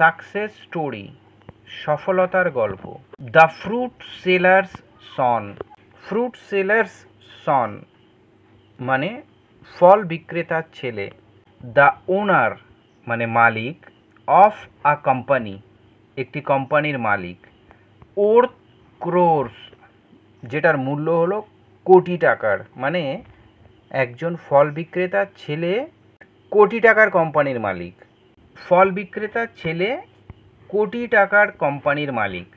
Success story সফলতার গল্প the fruit seller's son fruit seller's son মানে ফল বিক্রেতার ছেলে দ্য ওনার মানে মালিক অফ আ কোম্পানি একটি কোম্পানির মালিক ওর ক্রোর্স যেটার মূল্য হলো কোটি টাকার মানে একজন ফল বিক্রেতার ছেলে কোটি টাকার কোম্পানির মালিক ফল বিক্রেতার ছেলে কোটি টাকার কোম্পানির মালিক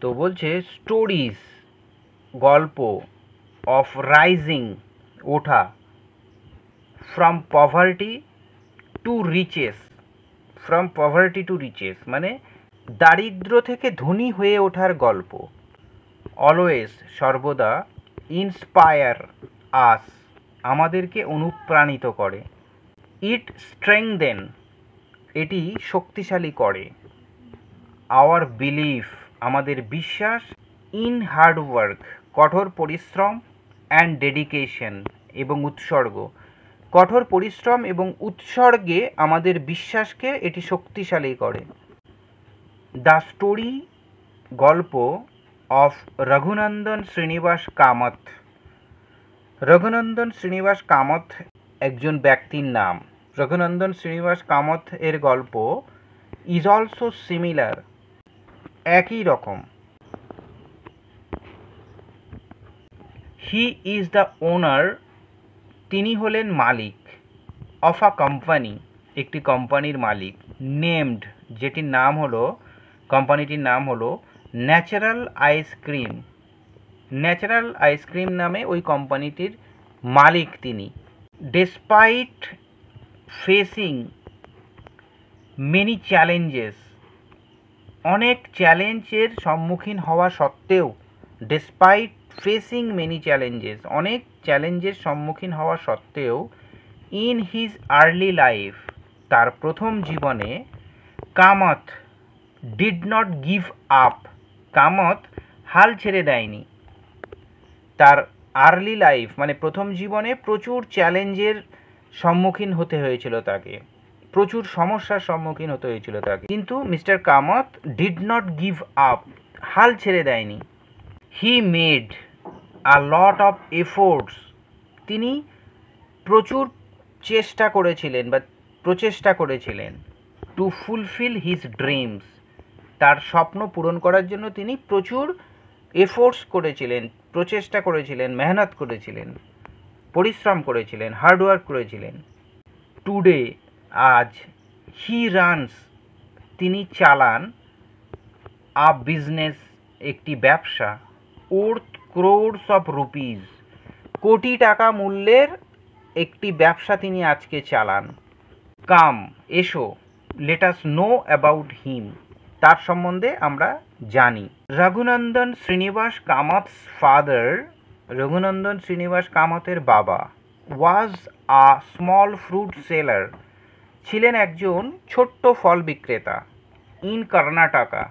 তো বলছে স্টোরিজ গল্প অফ রাইজিং ওঠা from poverty to riches from poverty to riches মানে দারিদ্র থেকে ধনী হয়ে ওঠার গল্প অলওয়েজ সর্বদা ইন্সপায়ার আস আমাদেরকে অনুপ্রাণিত করে ইট স্ট্রেংদেন এটি শক্তিশালী করে আওয়ার বিলিফ আমাদের বিশ্বাস ইন হার্ডওয়ার্ক কঠোর পরিশ্রম অ্যান্ড ডেডিকেশন এবং উৎসর্গ কঠোর পরিশ্রম এবং উৎসর্গে আমাদের বিশ্বাসকে এটি শক্তিশালী করে দ্য স্টোরি গল্প অফ রঘুনন্দন শ্রীনিবাস কামত রঘুনন্দন শ্রীনিবাস কামত একজন ব্যক্তির নাম রঘুনন্দন শ্রীনিবাস কামত এর গল্প ইজ অলসো সিমিলার একই রকম হি ইজ দ্য ওনার তিনি হলেন মালিক অফ আ কোম্পানি একটি কোম্পানির মালিক নেমড যেটির নাম হলো কোম্পানিটির নাম হলো ন্যাচারাল আইসক্রিম ন্যাচারাল আইসক্রিম নামে ওই কোম্পানিটির মালিক তিনি ডেসপাইট ফেসিং মেনি চ্যালেঞ্জেস অনেক চ্যালেঞ্জের সম্মুখীন হওয়া সত্ত্বেও ডিসপাইট ফেসিং মেনি চ্যালেঞ্জেস অনেক চ্যালেঞ্জের সম্মুখীন হওয়া সত্ত্বেও ইন হিজ আর্লি লাইফ তার প্রথম জীবনে কামত ডিড নট গিভ আপ কামত হাল ছেড়ে দেয়নি তার আর্লি লাইফ মানে প্রথম জীবনে প্রচুর চ্যালেঞ্জের সম্মুখীন হতে হয়েছিল তাকে প্রচুর সমস্যার সম্মুখীন হতে হয়েছিল তাকে কিন্তু মিস্টার কামত ডিড নট গিভ আপ হাল ছেড়ে দেয়নি he made a lot of efforts তিনি প্রচুর চেষ্টা করেছিলেন বা প্রচেষ্টা করেছিলেন টু ফুলফিল হিজ ড্রিমস তার স্বপ্ন পূরণ করার জন্য তিনি প্রচুর এফোর্টস করেছিলেন প্রচেষ্টা করেছিলেন মেহনত করেছিলেন পরিশ্রম করেছিলেন হার্ডওয়ার্ক করেছিলেন টুডে আজ হি রানস তিনি চালান আ বিজনেস একটি ব্যবসা ওর্থ ক্রোডস অফ রুপিস কোটি টাকা মূল্যের একটি ব্যবসা তিনি আজকে চালান কাম এসো লেটাস নো অ্যাবাউট হিম তার সম্বন্ধে আমরা জানি রঘুনন্দন শ্রীনিবাস কামাতস ফাদার রঘুনন্দন শ্রীনিবাস কামতের বাবা was a small fruit seller ছিলেন একজন ছোট্ট ফল বিক্রেতা ইন কর্ণাটকা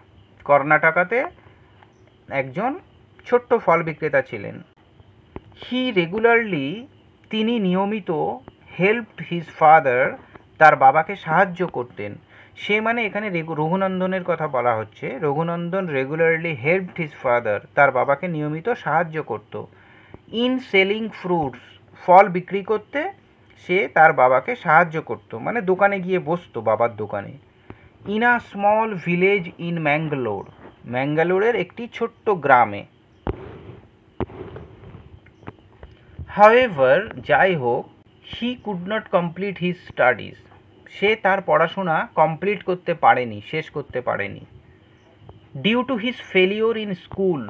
কর্ণাটকাতে একজন ছোট্ট ফল বিক্রেতা ছিলেন হি রেগুলারলি তিনি নিয়মিত হেল্প হিজ ফাদার তার বাবাকে সাহায্য করতেন সে মানে এখানে রঘুনন্দনের কথা বলা হচ্ছে Raghunandan regularly help his father তার বাবাকে নিয়মিত সাহায্য করতো ইন সেলিং ফ্রুটস ফল বিক্রি করতে সে তার বাবাকে সাহায্য করত মানে দোকানে গিয়ে বসতো বাবার দোকানে in a small village in Mangalore ম্যাঙ্গালোরের একটি ছোট্ট গ্রামে হাওয়েভার যাই হোক he could not complete his studies সে তার পড়াশোনা কমপ্লিট করতে পারেনি শেষ করতে পারেনি due to his failure in school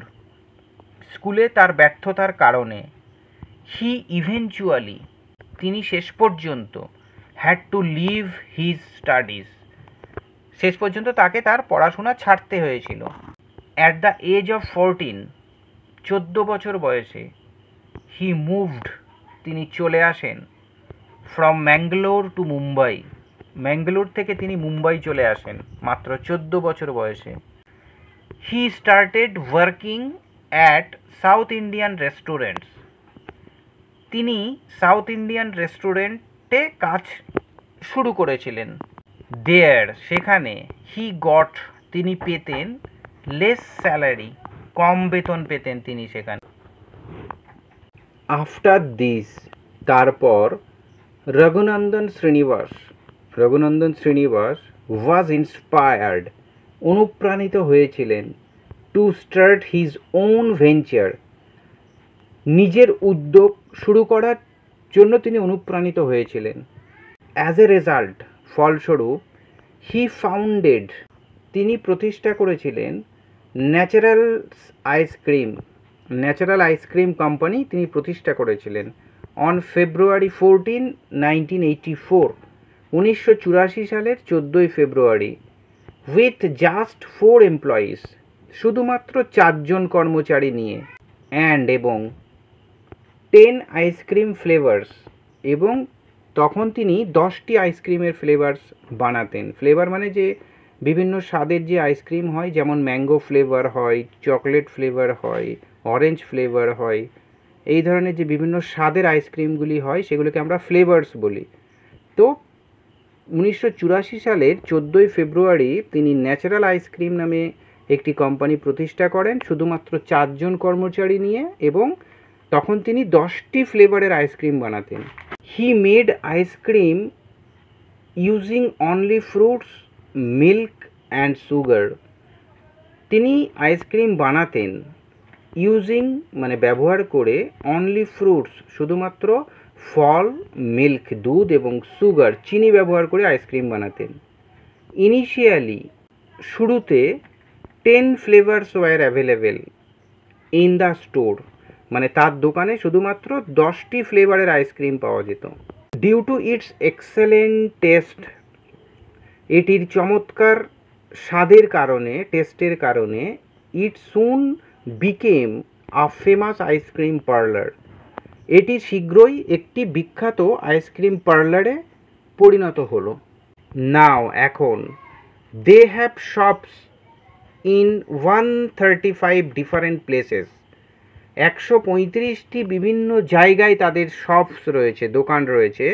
স্কুলে তার ব্যর্থতার কারণে হি ইভেনচুয়ালি তিনি শেষ পর্যন্ত had to leave his studies শেষ পর্যন্ত তাকে তার পড়াশোনা ছাড়তে হয়েছিল at the age of fourteen চোদ্দ বছর বয়সে হি মুভড তিনি চলে আসেন ফ্রম ম্যাঙ্গালোর টু মুম্বাই ম্যাঙ্গালোর থেকে তিনি মুম্বাই চলে আসেন মাত্র চোদ্দ বছর বয়সে he started working at South Indian restaurants তিনি সাউথ ইন্ডিয়ান রেস্টুরেন্টে কাজ শুরু করেছিলেন দেয়ার সেখানে হি গট তিনি পেতেন লেস স্যালারি কম বেতন পেতেন তিনি সেখানে আফটার দিস তারপর রঘুনন্দন শ্রীনিবাস রঘুনন্দন শ্রীনিবাস ওয়াজ ইন্সপায়ার্ড অনুপ্রাণিত হয়েছিলেন to start his own venture নিজের উদ্যোগ শুরু করার জন্য তিনি অনুপ্রাণিত হয়েছিলেন অ্যাজ এ রেজাল্ট ফলস্বরূপ হি ফাউন্ডেড তিনি প্রতিষ্ঠা করেছিলেন Natural Ice Cream Natural Ice Cream company তিনি প্রতিষ্ঠা করেছিলেন on February fourteen nineteen eighty four উনিশশো চুরাশি সালের চোদ্দোই ফেব্রুয়ারি উইথ জাস্ট ফোর এমপ্লয়িজ শুধুমাত্র চারজন কর্মচারী নিয়ে অ্যান্ড এবং টেন আইসক্রিম ফ্লেভার্স এবং তখন তিনি দশটি আইসক্রিমের ফ্লেভার্স বানাতেন ফ্লেভার মানে যে বিভিন্ন স্বাদের যে আইসক্রিম হয় যেমন ম্যাঙ্গো ফ্লেভার হয় চকলেট ফ্লেভার হয় অরেঞ্জ ফ্লেভার হয় এই ধরনের যে বিভিন্ন স্বাদের আইসক্রিমগুলি হয় সেগুলোকে আমরা ফ্লেভার্স বলি তো উনিশশো সালের চোদ্দোই ফেব্রুয়ারি তিনি ন্যাচারাল আইসক্রিম নামে একটি কোম্পানি প্রতিষ্ঠা করেন শুধুমাত্র চারজন কর্মচারী নিয়ে এবং তখন তিনি দশটি ফ্লেভারের আইসক্রিম বানাতেন he made ice cream using only fruits milk and sugar তিনি আইসক্রিম বানাতেন ইউজিং মানে ব্যবহার করে অনলি ফ্রুটস শুধুমাত্র ফল মিল্ক দুধ এবং সুগার চিনি ব্যবহার করে আইসক্রিম বানাতেন ইনিশিয়ালি শুরুতে ten flavours were available in the store মানে তার দোকানে শুধুমাত্র দশটি ফ্লেভারের আইসক্রিম পাওয়া যেত due to its excellent taste এটির চমৎকার স্বাদের কারণে টেস্টের কারণে it soon became a famous ice cream parlour এটি শীঘ্রই একটি বিখ্যাত আইসক্রিম পার্লারে পরিণত হলো নাও এখন they have shops in one thirty five different places একশো পঁয়ত্রিশটি বিভিন্ন জায়গায় তাদের শপস রয়েছে দোকান রয়েছে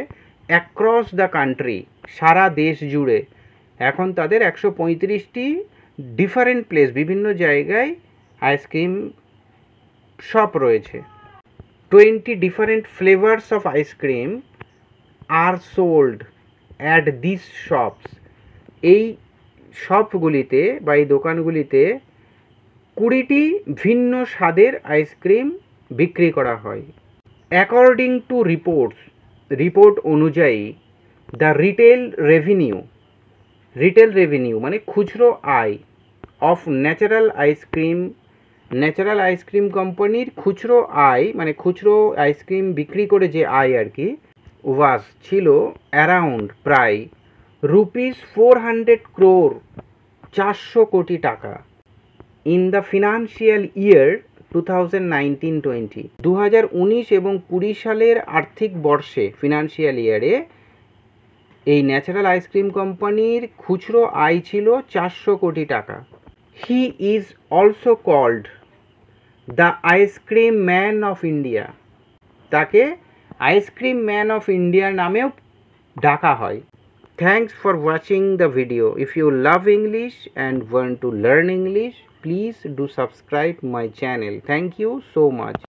অ্যাক্রস দ্য কান্ট্রি সারা দেশ জুড়ে এখন তাদের একশো পঁয়ত্রিশটি ডিফারেন্ট প্লেস বিভিন্ন জায়গায় আইসক্রিম শপ রয়েছে twenty different flavours of ice cream are sold at this shops এই শপগুলিতে বা এই দোকানগুলিতে কুড়িটি ভিন্ন স্বাদের আইসক্রিম বিক্রি করা হয় অ্যাকর্ডিং টু রিপোর্টস রিপোর্ট অনুযায়ী the retail revenue retail revenue মানে খুচরো আয় of Natural Ice Cream Natural Ice Cream কোম্পানির খুচরো আয় মানে খুচরো আইসক্রিম বিক্রি করে যে আয় আর কি ওয়াস ছিল অ্যারাউন্ড প্রায় রুপিস ফোর হান্ড্রেড ক্রোর চারশো কোটি টাকা in the financial year two thousand nineteen twenty দু হাজার উনিশ এবং কুড়ি সালের আর্থিক বর্ষে ফিনান্সিয়াল ইয়ারে এই ন্যাচারাল আইসক্রিম কোম্পানির খুচরো আয় ছিল চারশো কোটি টাকা he is also called the ice cream man of India তাকে আইসক্রিম ম্যান অফ ইন্ডিয়া নামেও ডাকা হয় Thanks for watching the video. If you love English and want to learn English, please do subscribe my channel. Thank you so much.